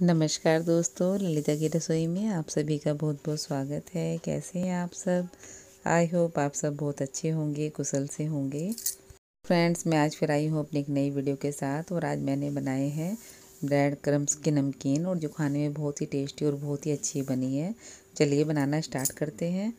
नमस्कार दोस्तों ललिता की रसोई में आप सभी का बहुत बहुत स्वागत है कैसे हैं आप सब आई होप आप सब बहुत अच्छे होंगे कुशल से होंगे फ्रेंड्स मैं आज फिर आई हूँ अपनी एक नई वीडियो के साथ और आज मैंने बनाए हैं ब्रेड क्रम्स के नमकीन और जो खाने में बहुत ही टेस्टी और बहुत ही अच्छी बनी है चलिए बनाना स्टार्ट करते हैं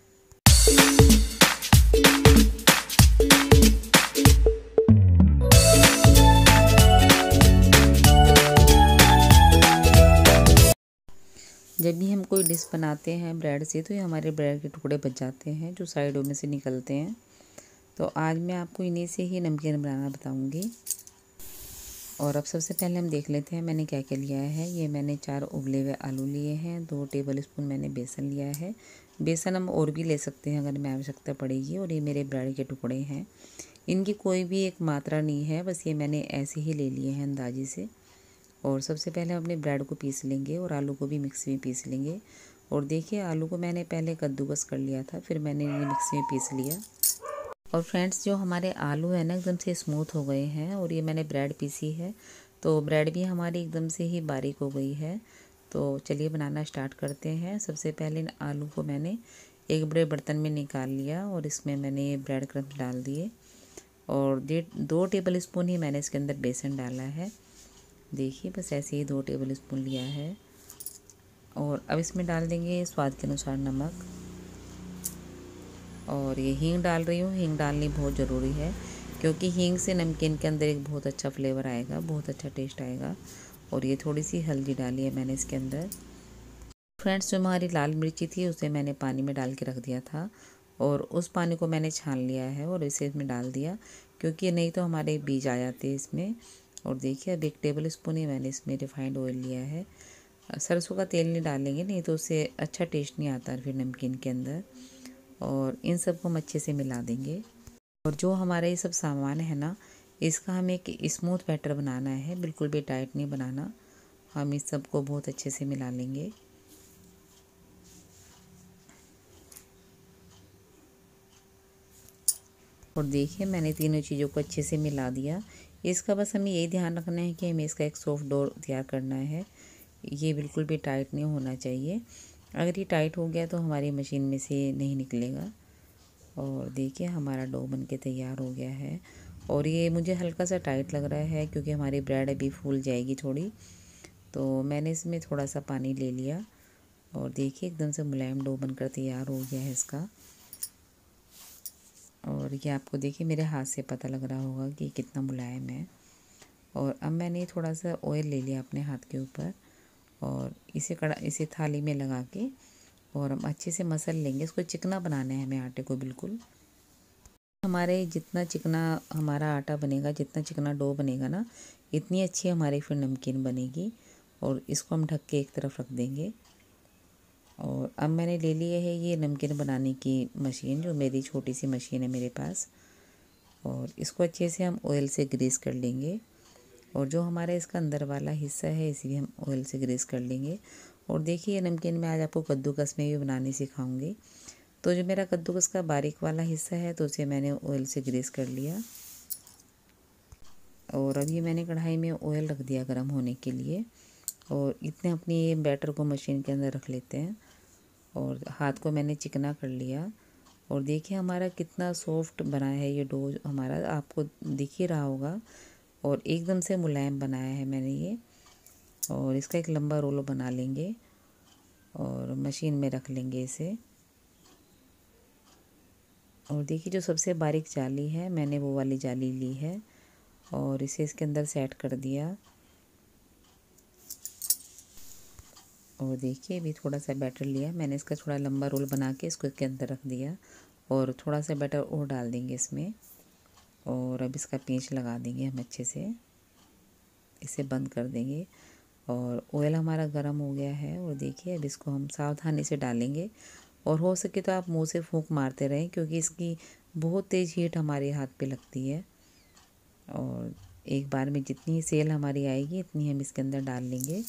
जब भी हम कोई डिश बनाते हैं ब्रेड से तो ये हमारे ब्रेड के टुकड़े बच जाते हैं जो साइडों में से निकलते हैं तो आज मैं आपको इन्हीं से ही नमकीन बनाना बताऊंगी और अब सबसे पहले हम देख लेते हैं मैंने क्या क्या लिया है ये मैंने चार उबले हुए आलू लिए हैं दो टेबल स्पून मैंने बेसन लिया है बेसन हम और भी ले सकते हैं अगर मैं आवश्यकता पड़ेगी और ये मेरे ब्रेड के टुकड़े हैं इनकी कोई भी एक मात्रा नहीं है बस ये मैंने ऐसे ही ले लिए हैं अंदाजे से और सबसे पहले हम अपने ब्रेड को पीस लेंगे और आलू को भी मिक्सी में पीस लेंगे और देखिए आलू को मैंने पहले कद्दूकस कर लिया था फिर मैंने ये मिक्सी में पीस लिया और फ्रेंड्स जो हमारे आलू हैं ना एकदम से स्मूथ हो गए हैं और ये मैंने ब्रेड पीसी है तो ब्रेड भी हमारी एकदम से ही बारीक हो गई है तो चलिए बनाना स्टार्ट करते हैं सबसे पहले इन आलू को मैंने एक बड़े बर्तन में निकाल लिया और इसमें मैंने ये ब्रेड क्रम्स डाल दिए और डेढ़ दो टेबल स्पून ही मैंने इसके अंदर बेसन डाला है देखिए बस ऐसे ही दो टेबल स्पून लिया है और अब इसमें डाल देंगे स्वाद के अनुसार नमक और ये हींग डाल रही हूँ हींग डालनी बहुत ज़रूरी है क्योंकि हींग से नमकीन के अंदर एक बहुत अच्छा फ्लेवर आएगा बहुत अच्छा टेस्ट आएगा और ये थोड़ी सी हल्दी डाली है मैंने इसके अंदर फ्रेंड्स जो हमारी लाल मिर्ची थी उसे मैंने पानी में डाल के रख दिया था और उस पानी को मैंने छान लिया है और इसे इसमें डाल दिया क्योंकि नहीं तो हमारे बीज आ जाते इसमें और देखिए अब एक टेबल स्पून ही मैंने इसमें रिफाइंड ऑयल लिया है सरसों का तेल नहीं डालेंगे नहीं तो उससे अच्छा टेस्ट नहीं आता फिर नमकीन के अंदर और इन सबको हम अच्छे से मिला देंगे और जो हमारा ये सब सामान है ना इसका हमें एक स्मूथ बैटर बनाना है बिल्कुल भी टाइट नहीं बनाना हम इस सबको बहुत अच्छे से मिला लेंगे और देखिए मैंने तीनों चीज़ों को अच्छे से मिला दिया इसका बस हमें यही ध्यान रखना है कि हमें इसका एक सॉफ्ट डोर तैयार करना है ये बिल्कुल भी टाइट नहीं होना चाहिए अगर ये टाइट हो गया तो हमारी मशीन में से नहीं निकलेगा और देखिए हमारा डो बन के तैयार हो गया है और ये मुझे हल्का सा टाइट लग रहा है क्योंकि हमारी ब्रेड अभी फूल जाएगी थोड़ी तो मैंने इसमें थोड़ा सा पानी ले लिया और देखिए एकदम से मुलायम डो बनकर तैयार हो गया है इसका और ये आपको देखिए मेरे हाथ से पता लग रहा होगा कि कितना मुलायम है और अब मैंने थोड़ा सा ऑयल ले लिया अपने हाथ के ऊपर और इसे कड़ा इसे थाली में लगा के और हम अच्छे से मसल लेंगे इसको चिकना बनाना है हमें आटे को बिल्कुल हमारे जितना चिकना हमारा आटा बनेगा जितना चिकना डो बनेगा ना इतनी अच्छी हमारी फिर नमकीन बनेगी और इसको हम ढक के एक तरफ रख देंगे और अब मैंने ले लिए है ये नमकीन बनाने की मशीन जो मेरी छोटी सी मशीन है मेरे पास और इसको अच्छे से हम ऑयल से ग्रीस कर लेंगे और जो हमारा इसका अंदर वाला हिस्सा है इसे भी हम ऑयल से ग्रीस कर लेंगे और देखिए नमकीन मैं आज आपको कद्दूकस में भी बनाने सिखाऊंगी तो जो मेरा कद्दूकस का बारीक वाला हिस्सा है तो उसे मैंने ऑयल से ग्रीस कर लिया और अभी मैंने कढ़ाई में ऑयल रख दिया गर्म होने के लिए और इतने अपनी ये बैटर को मशीन के अंदर रख लेते हैं और हाथ को मैंने चिकना कर लिया और देखिए हमारा कितना सॉफ्ट बना है ये डो हमारा आपको दिख ही रहा होगा और एकदम से मुलायम बनाया है मैंने ये और इसका एक लंबा रोल बना लेंगे और मशीन में रख लेंगे इसे और देखिए जो सबसे बारीक जाली है मैंने वो वाली जाली ली है और इसे इसके अंदर सेट कर दिया और देखिए अभी थोड़ा सा बैटर लिया मैंने इसका थोड़ा लंबा रोल बना के इसको इसके अंदर रख दिया और थोड़ा सा बैटर और डाल देंगे इसमें और अब इसका पेंच लगा देंगे हम अच्छे से इसे बंद कर देंगे और ऑयल हमारा गर्म हो गया है और देखिए अब इसको हम सावधानी से डालेंगे और हो सके तो आप मुँह से फूक मारते रहें क्योंकि इसकी बहुत तेज़ हीट हमारे हाथ पे लगती है और एक बार में जितनी सेल हमारी आएगी इतनी हम इसके अंदर डाल लेंगे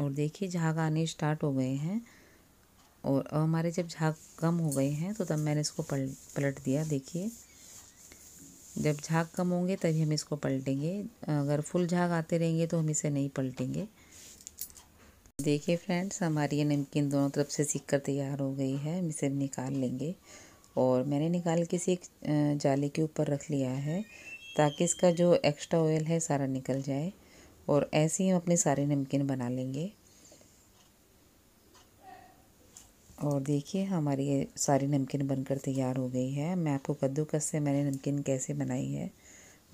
और देखिए झाग आने स्टार्ट हो गए हैं और हमारे जब झाग कम हो गए हैं तो तब मैंने इसको पल पलट दिया देखिए जब झाग कम होंगे तभी हम इसको पलटेंगे अगर फुल झाग आते रहेंगे तो हम इसे नहीं पलटेंगे देखिए फ्रेंड्स हमारी ये नमकीन दोनों तरफ से सीख कर तैयार हो गई है हम इसे निकाल लेंगे और मैंने निकाल के इसे एक जाले के ऊपर रख लिया है ताकि इसका जो एक्स्ट्रा ऑयल है सारा निकल जाए और ऐसे ही हम अपने सारे नमकीन बना लेंगे और देखिए हमारी ये सारी नमकीन बनकर तैयार हो गई है मैं आपको कद्दूकस से मैंने नमकीन कैसे बनाई है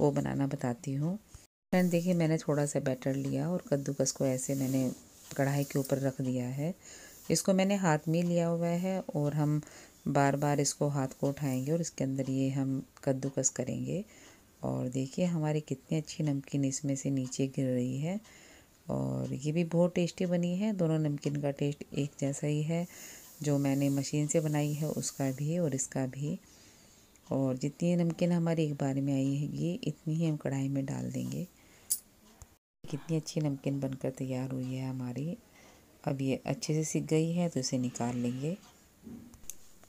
वो बनाना बताती हूँ फ्रेंड देखिए मैंने थोड़ा सा बैटर लिया और कद्दूकस को ऐसे मैंने कढ़ाई के ऊपर रख दिया है इसको मैंने हाथ में लिया हुआ है और हम बार बार इसको हाथ को उठाएंगे और इसके अंदर ये हम कद्दूकस करेंगे और देखिए हमारी कितनी अच्छी नमकीन इसमें से नीचे गिर रही है और ये भी बहुत टेस्टी बनी है दोनों नमकीन का टेस्ट एक जैसा ही है जो मैंने मशीन से बनाई है उसका भी और इसका भी और जितनी नमकीन हमारी एक बार में आई है इतनी ही हम कढ़ाई में डाल देंगे कितनी अच्छी नमकीन बनकर तैयार हुई है हमारी अब ये अच्छे से सीख गई है तो इसे निकाल लेंगे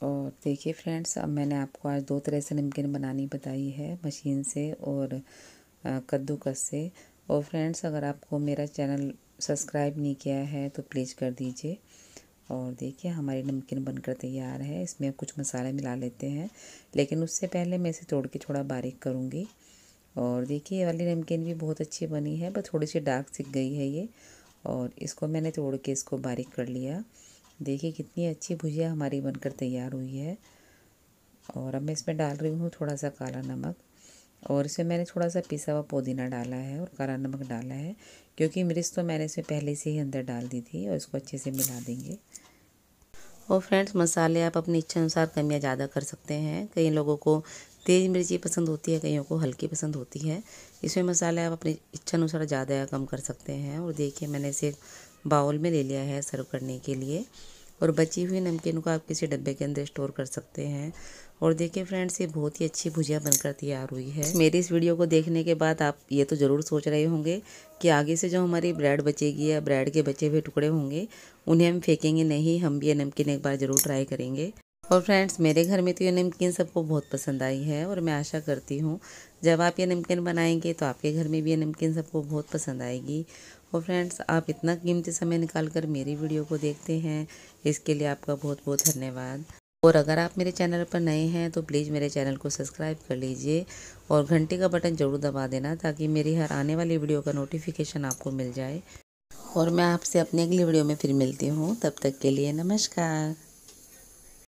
और देखिए फ्रेंड्स अब मैंने आपको आज दो तरह से नमकीन बनानी बताई है मशीन से और कद्दूकस से और फ्रेंड्स अगर आपको मेरा चैनल सब्सक्राइब नहीं किया है तो प्लीज़ कर दीजिए और देखिए हमारी नमकीन बनकर तैयार है इसमें कुछ मसाले मिला लेते हैं लेकिन उससे पहले मैं इसे तोड़ के थोड़ा बारीक करूँगी और देखिए ये वाली नमकीन भी बहुत अच्छी बनी है बस थोड़ी सी डार्क सीख गई है ये और इसको मैंने तोड़ के इसको बारीक कर लिया देखिए कितनी अच्छी भुजिया हमारी बनकर तैयार हुई है और अब मैं इसमें डाल रही हूँ थोड़ा सा काला नमक और इसमें मैंने थोड़ा सा पिसा हुआ पुदीना डाला है और काला नमक डाला है क्योंकि मिर्च तो मैंने इसमें पहले से ही अंदर डाल दी थी और इसको अच्छे से मिला देंगे और फ्रेंड्स मसाले आप अपनी इच्छा अनुसार कम या ज़्यादा कर सकते हैं कई लोगों को तेज़ मिर्ची पसंद होती है कईयों को हल्की पसंद होती है इसमें मसाले आप अपनी इच्छा अनुसार ज़्यादा या कम कर सकते हैं और देखिए मैंने इसे बाउल में ले लिया है सर्व करने के लिए और बची हुई नमकीन को आप किसी डब्बे के अंदर स्टोर कर सकते हैं और देखिए फ्रेंड्स ये बहुत ही अच्छी भुजिया बनकर तैयार हुई है मेरी इस वीडियो को देखने के बाद आप ये तो ज़रूर सोच रहे होंगे कि आगे से जो हमारी ब्रेड बचेगी या ब्रेड के बचे हुए टुकड़े होंगे उन्हें हम फेंकेंगे नहीं हम भी ये नमकीन एक बार ज़रूर ट्राई करेंगे और फ्रेंड्स मेरे घर में तो ये नमकीन सबको बहुत पसंद आई है और मैं आशा करती हूँ जब आप ये नमकीन बनाएंगे तो आपके घर में भी ये नमकीन सबको बहुत पसंद आएगी और फ्रेंड्स आप इतना कीमती समय निकाल कर मेरी वीडियो को देखते हैं इसके लिए आपका बहुत बहुत धन्यवाद और अगर आप मेरे चैनल पर नए हैं तो प्लीज़ मेरे चैनल को सब्सक्राइब कर लीजिए और घंटे का बटन ज़रूर दबा देना ताकि मेरी हर आने वाली वीडियो का नोटिफिकेशन आपको मिल जाए और मैं आपसे अपने अगली वीडियो में फिर मिलती हूँ तब तक के लिए नमस्कार